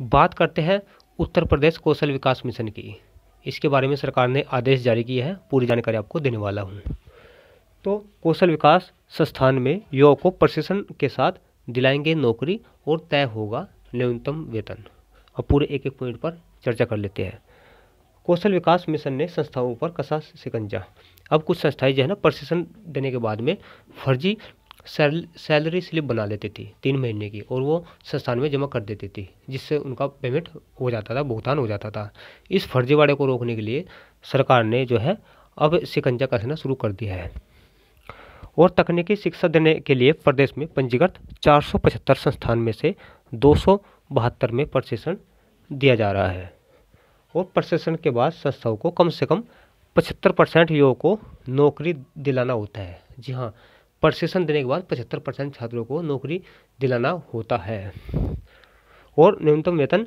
बात करते हैं उत्तर प्रदेश कौशल विकास मिशन की इसके बारे में सरकार ने आदेश जारी किया है पूरी जानकारी आपको देने वाला हूँ तो कौशल विकास संस्थान में युवाओं को प्रशिक्षण के साथ दिलाएंगे नौकरी और तय होगा न्यूनतम वेतन अब पूरे एक एक पॉइंट पर चर्चा कर लेते हैं कौशल विकास मिशन ने संस्थाओं पर कसा सिकंजा अब कुछ संस्थाएं जो है ना प्रशिक्षण देने के बाद में फर्जी सैलरी स्लिप बना लेती थी तीन महीने की और वो संस्थान में जमा कर देती थी जिससे उनका पेमेंट हो जाता था भुगतान हो जाता था इस फर्जीवाड़े को रोकने के लिए सरकार ने जो है अब शिकंजा कसना शुरू कर दिया है और तकनीकी शिक्षा देने के लिए प्रदेश में पंजीकृत चार संस्थान में से दो में प्रशिक्षण दिया जा रहा है और प्रशिक्षण के बाद संस्थाओं को कम से कम पचहत्तर परसेंट युवाओं को नौकरी दिलाना होता है जी हाँ प्रशिक्षण देने के बाद पचहत्तर परसेंट छात्रों को नौकरी दिलाना होता है और न्यूनतम वेतन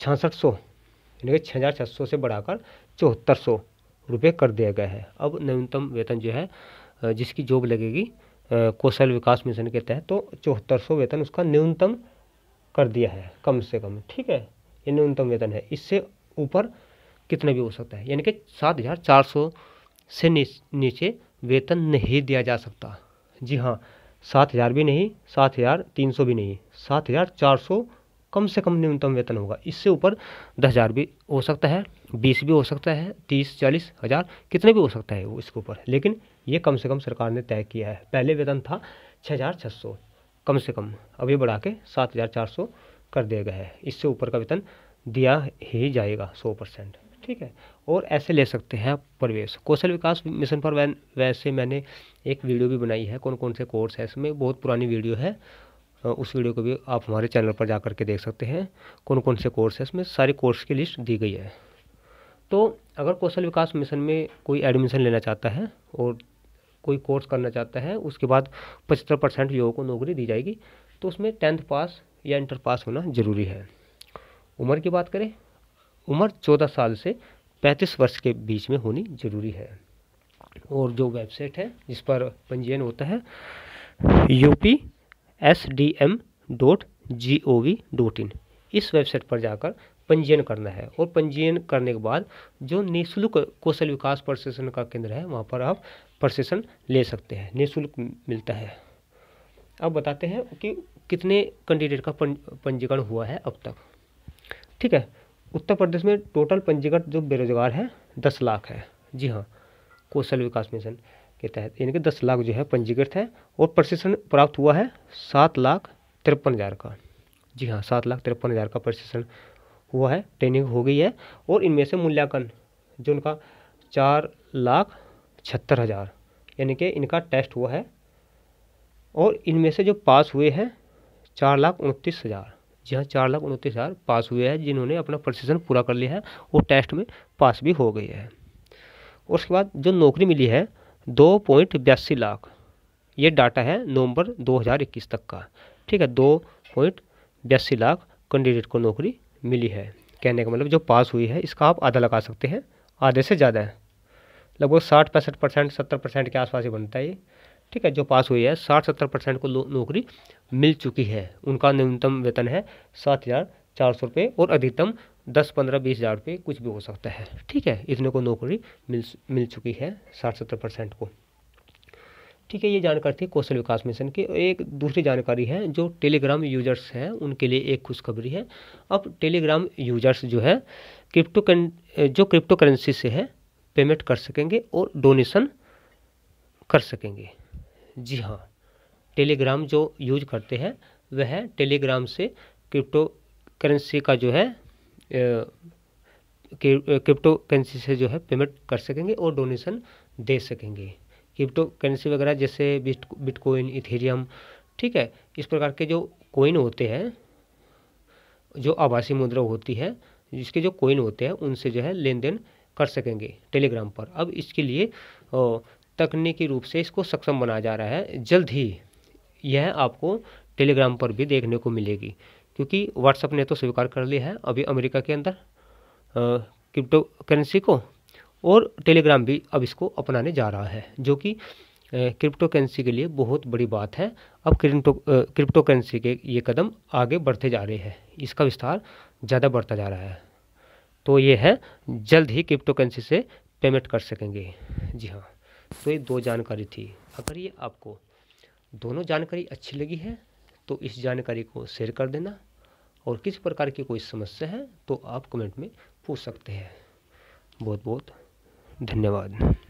छियासठ सौ यानी कि छः हज़ार छः सौ से बढ़ाकर चौहत्तर सौ रुपये कर दिया गया है अब न्यूनतम वेतन जो है जिसकी जॉब लगेगी कौशल विकास मिशन के तहत तो चौहत्तर सौ वेतन उसका न्यूनतम कर दिया है कम से कम ठीक है ये न्यूनतम वेतन है इससे ऊपर कितना भी हो सकता है यानी कि सात हज़ार चार सौ से नीचे वेतन नहीं दिया जा सकता जी हाँ सात हज़ार भी नहीं सात हज़ार तीन सौ भी नहीं सात हज़ार चार सौ कम से कम न्यूनतम वेतन होगा इससे ऊपर दस हज़ार भी हो सकता है बीस भी हो सकता है तीस चालीस हज़ार कितने भी हो सकता है वो इसके ऊपर लेकिन ये कम से कम सरकार ने तय किया है पहले वेतन था छः हज़ार छः सौ कम से कम अब ये बढ़ा के सात हज़ार चार सौ कर दिया गया है इससे ऊपर का वेतन दिया ही जाएगा सौ परसेंट ठीक है और ऐसे ले सकते हैं आप प्रवेश कौशल विकास मिशन पर वैन वैसे मैंने एक वीडियो भी बनाई है कौन कौन से कोर्स है इसमें बहुत पुरानी वीडियो है उस वीडियो को भी आप हमारे चैनल पर जा करके के देख सकते हैं कौन कौन से कोर्स है इसमें सारे कोर्स की लिस्ट दी गई है तो अगर कौशल विकास मिशन में कोई एडमिशन लेना चाहता है और कोई कोर्स करना चाहता है उसके बाद पचहत्तर परसेंट युवाओं को नौकरी दी जाएगी तो उसमें टेंथ पास या इंटर पास होना ज़रूरी है उम्र की बात करें उम्र चौदह साल से पैंतीस वर्ष के बीच में होनी जरूरी है और जो वेबसाइट है जिस पर पंजीयन होता है U P S D M dot G O V dot in इस वेबसाइट पर जाकर पंजीयन करना है और पंजीयन करने के बाद जो निःशुल्क कौशल विकास प्रशिक्षण का केंद्र है वहाँ पर आप प्रशिक्षण ले सकते हैं निःशुल्क मिलता है अब बताते हैं कि कितने कैंडिडेट का पंजीकरण हुआ है अब तक ठीक है उत्तर प्रदेश में टोटल पंजीकृत जो बेरोजगार हैं दस लाख है जी हाँ कौशल विकास मिशन के तहत यानी कि दस लाख जो है पंजीकृत हैं और प्रशिक्षण प्राप्त हुआ है सात लाख तिरपन हज़ार का जी हाँ सात लाख तिरपन हज़ार का प्रशिक्षण हुआ है ट्रेनिंग हो गई है और इनमें से मूल्यांकन जो उनका चार लाख छहत्तर हज़ार यानी कि इनका टेस्ट हुआ है और इनमें से जो पास हुए हैं चार लाख उनतीस हज़ार जहाँ चार लाख उनतीस हज़ार पास हुए हैं जिन्होंने अपना प्रशिक्षण पूरा कर लिया है वो टेस्ट में पास भी हो गए हैं और उसके बाद जो नौकरी मिली है दो पॉइंट बयासी लाख ये डाटा है नवंबर 2021 तक का ठीक है दो पॉइंट बयासी लाख कैंडिडेट को नौकरी मिली है कहने का मतलब जो पास हुई है इसका आप आधा लगा सकते हैं आधे से ज़्यादा है लगभग साठ पैंसठ परसेंट सत्तर परसेंट के आसपास ही बनता है ये ठीक है जो पास हुई है साठ सत्तर परसेंट को नौकरी मिल चुकी है उनका न्यूनतम वेतन है सात हज़ार चार सौ रुपये और अधिकतम दस पंद्रह बीस हज़ार रुपये कुछ भी हो सकता है ठीक है इतने को नौकरी मिल मिल चुकी है साठ सत्तर परसेंट को ठीक है ये जानकारी थी कौशल विकास मिशन की एक दूसरी जानकारी है जो टेलीग्राम यूजर्स हैं उनके लिए एक खुशखबरी है अब टेलीग्राम यूजर्स जो है क्रिप्टो जो क्रिप्टो करेंसी से है पेमेंट कर सकेंगे और डोनेशन कर सकेंगे जी हाँ टेलीग्राम जो यूज करते हैं वह है टेलीग्राम से क्रिप्टो करेंसी का जो है क्रिप्टो करेंसी से जो है पेमेंट कर सकेंगे और डोनेशन दे सकेंगे क्रिप्टो करेंसी वगैरह जैसे बिट बिटकॉइन इथेरियम ठीक है इस प्रकार के जो कोइन होते हैं जो आभासी मुद्रा होती है जिसके जो कोइन होते हैं उनसे जो है लेन देन कर सकेंगे टेलीग्राम पर अब इसके लिए तकनीकी रूप से इसको सक्षम बनाया जा रहा है जल्द ही यह आपको टेलीग्राम पर भी देखने को मिलेगी क्योंकि व्हाट्सएप ने तो स्वीकार कर लिया है अभी अमेरिका के अंदर क्रिप्टो करेंसी को और टेलीग्राम भी अब इसको अपनाने जा रहा है जो कि क्रिप्टो करेंसी के लिए बहुत बड़ी बात है अब क्रिप्टो क्रिप्टो करेंसी के ये कदम आगे बढ़ते जा रहे हैं इसका विस्तार ज़्यादा बढ़ता जा रहा है तो ये है जल्द ही क्रिप्टो करेंसी से पेमेंट कर सकेंगे जी हाँ तो ये दो जानकारी थी अगर ये आपको दोनों जानकारी अच्छी लगी है तो इस जानकारी को शेयर कर देना और किस प्रकार की कोई समस्या है तो आप कमेंट में पूछ सकते हैं बहुत बहुत धन्यवाद